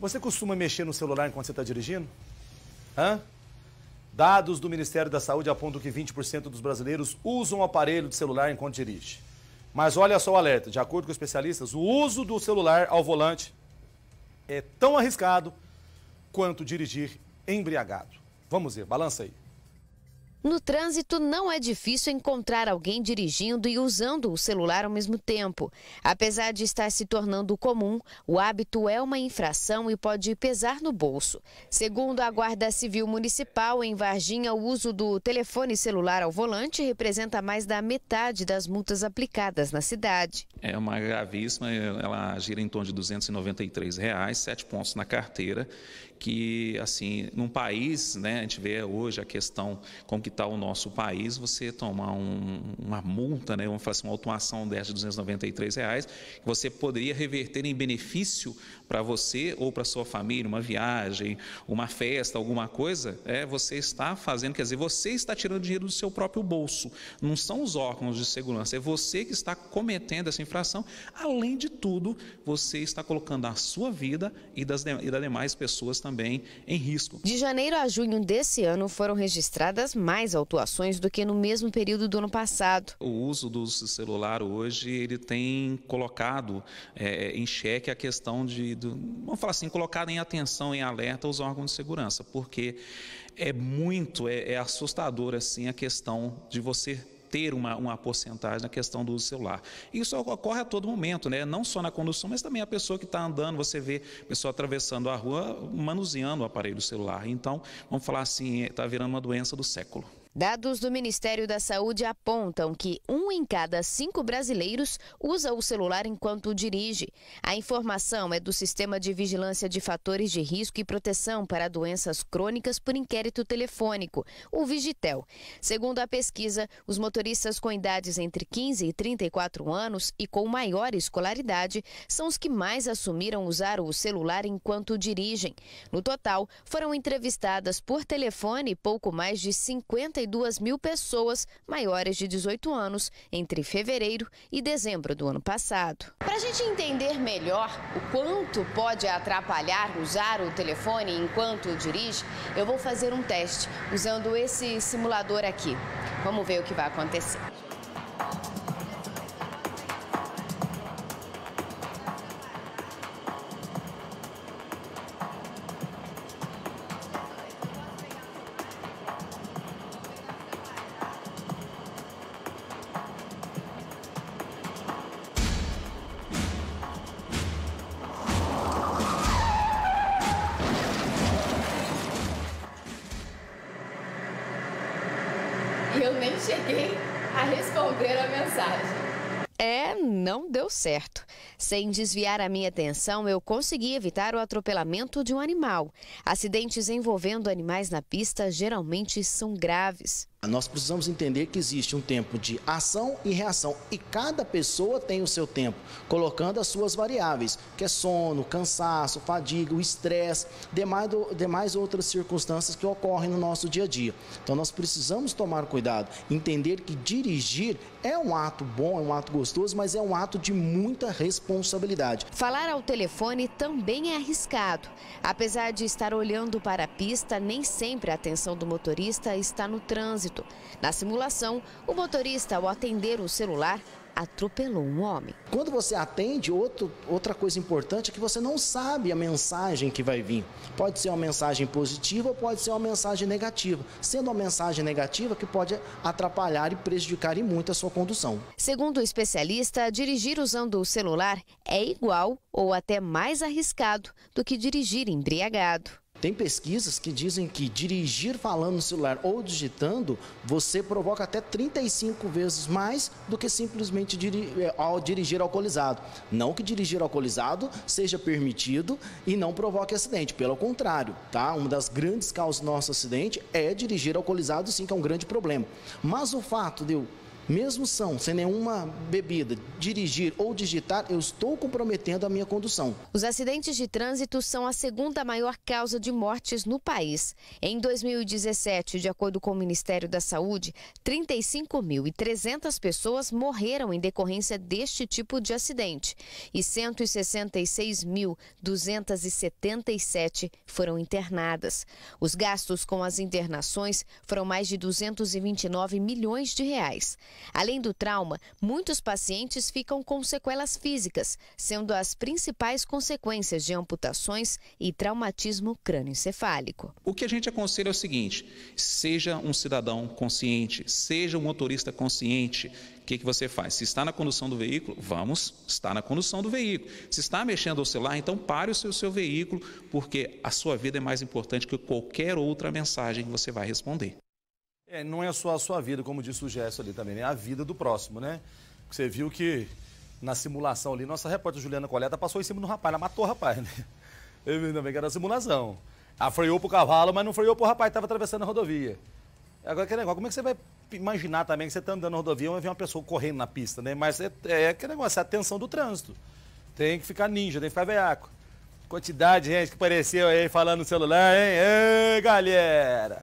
Você costuma mexer no celular enquanto você está dirigindo? Hã? Dados do Ministério da Saúde apontam que 20% dos brasileiros usam o aparelho de celular enquanto dirige. Mas olha só o alerta: de acordo com especialistas, o uso do celular ao volante é tão arriscado quanto dirigir embriagado. Vamos ver, balança aí. No trânsito, não é difícil encontrar alguém dirigindo e usando o celular ao mesmo tempo. Apesar de estar se tornando comum, o hábito é uma infração e pode pesar no bolso. Segundo a Guarda Civil Municipal, em Varginha, o uso do telefone celular ao volante representa mais da metade das multas aplicadas na cidade. É uma gravíssima, ela gira em torno de R$ 293, reais, sete pontos na carteira, que, assim, num país, né, a gente vê hoje a questão como que que está o nosso país, você tomar um, uma multa, né, vamos falar assim, uma autuação dessa de 293 reais, que você poderia reverter em benefício para você ou para sua família, uma viagem, uma festa, alguma coisa, é, você está fazendo, quer dizer, você está tirando dinheiro do seu próprio bolso. Não são os órgãos de segurança, é você que está cometendo essa infração. Além de tudo, você está colocando a sua vida e das, e das demais pessoas também em risco. De janeiro a junho desse ano foram registradas mais mais autuações do que no mesmo período do ano passado. O uso do celular hoje ele tem colocado é, em xeque a questão de, do, vamos falar assim, colocado em atenção, em alerta os órgãos de segurança, porque é muito, é, é assustador assim a questão de você ter uma, uma porcentagem na questão do uso celular. Isso ocorre a todo momento, né? não só na condução, mas também a pessoa que está andando, você vê a pessoa atravessando a rua manuseando o aparelho celular. Então, vamos falar assim, está virando uma doença do século. Dados do Ministério da Saúde apontam que um em cada cinco brasileiros usa o celular enquanto dirige. A informação é do Sistema de Vigilância de Fatores de Risco e Proteção para Doenças Crônicas por Inquérito Telefônico, o Vigitel. Segundo a pesquisa, os motoristas com idades entre 15 e 34 anos e com maior escolaridade são os que mais assumiram usar o celular enquanto dirigem. No total, foram entrevistadas por telefone pouco mais de 50 42 mil pessoas maiores de 18 anos entre fevereiro e dezembro do ano passado. Para a gente entender melhor o quanto pode atrapalhar usar o telefone enquanto dirige, eu vou fazer um teste usando esse simulador aqui. Vamos ver o que vai acontecer. eu nem cheguei a responder a mensagem. É, não deu certo. Sem desviar a minha atenção, eu consegui evitar o atropelamento de um animal. Acidentes envolvendo animais na pista geralmente são graves. Nós precisamos entender que existe um tempo de ação e reação e cada pessoa tem o seu tempo, colocando as suas variáveis, que é sono, cansaço, fadiga, o estresse, demais, demais outras circunstâncias que ocorrem no nosso dia a dia. Então nós precisamos tomar cuidado, entender que dirigir é um ato bom, é um ato gostoso, mas é um ato de muita responsabilidade. Falar ao telefone também é arriscado. Apesar de estar olhando para a pista, nem sempre a atenção do motorista está no trânsito trânsito. Na simulação, o motorista, ao atender o celular, atropelou um homem. Quando você atende, outro, outra coisa importante é que você não sabe a mensagem que vai vir. Pode ser uma mensagem positiva ou pode ser uma mensagem negativa. Sendo uma mensagem negativa que pode atrapalhar e prejudicar e muito a sua condução. Segundo o especialista, dirigir usando o celular é igual ou até mais arriscado do que dirigir embriagado. Tem pesquisas que dizem que dirigir falando no celular ou digitando, você provoca até 35 vezes mais do que simplesmente eh, ao dirigir alcoolizado. Não que dirigir alcoolizado seja permitido e não provoque acidente, pelo contrário, tá? Uma das grandes causas do nosso acidente é dirigir alcoolizado, sim, que é um grande problema. Mas o fato de eu mesmo são, sem nenhuma bebida, dirigir ou digitar, eu estou comprometendo a minha condução. Os acidentes de trânsito são a segunda maior causa de mortes no país. Em 2017, de acordo com o Ministério da Saúde, 35.300 pessoas morreram em decorrência deste tipo de acidente e 166.277 foram internadas. Os gastos com as internações foram mais de 229 milhões de reais. Além do trauma, muitos pacientes ficam com sequelas físicas, sendo as principais consequências de amputações e traumatismo crânioencefálico. O que a gente aconselha é o seguinte: seja um cidadão consciente, seja um motorista consciente. O que, que você faz? Se está na condução do veículo, vamos Está na condução do veículo. Se está mexendo no celular, então pare o seu, seu veículo, porque a sua vida é mais importante que qualquer outra mensagem que você vai responder. É, não é só a sua vida, como disse o Gesso ali também, né? A vida do próximo, né? Você viu que na simulação ali, nossa repórter Juliana Coleta passou em cima do rapaz, ela matou o rapaz, né? Ainda bem que era simulação. Ela freou pro cavalo, mas não freou pro rapaz que tava atravessando a rodovia. Agora aquele negócio, como é que você vai imaginar também que você tá andando na rodovia e vê uma pessoa correndo na pista, né? Mas é, é aquele negócio, é a tensão do trânsito. Tem que ficar ninja, tem que ficar veaco. Quantidade de gente que apareceu aí falando no celular, hein? Ei, galera!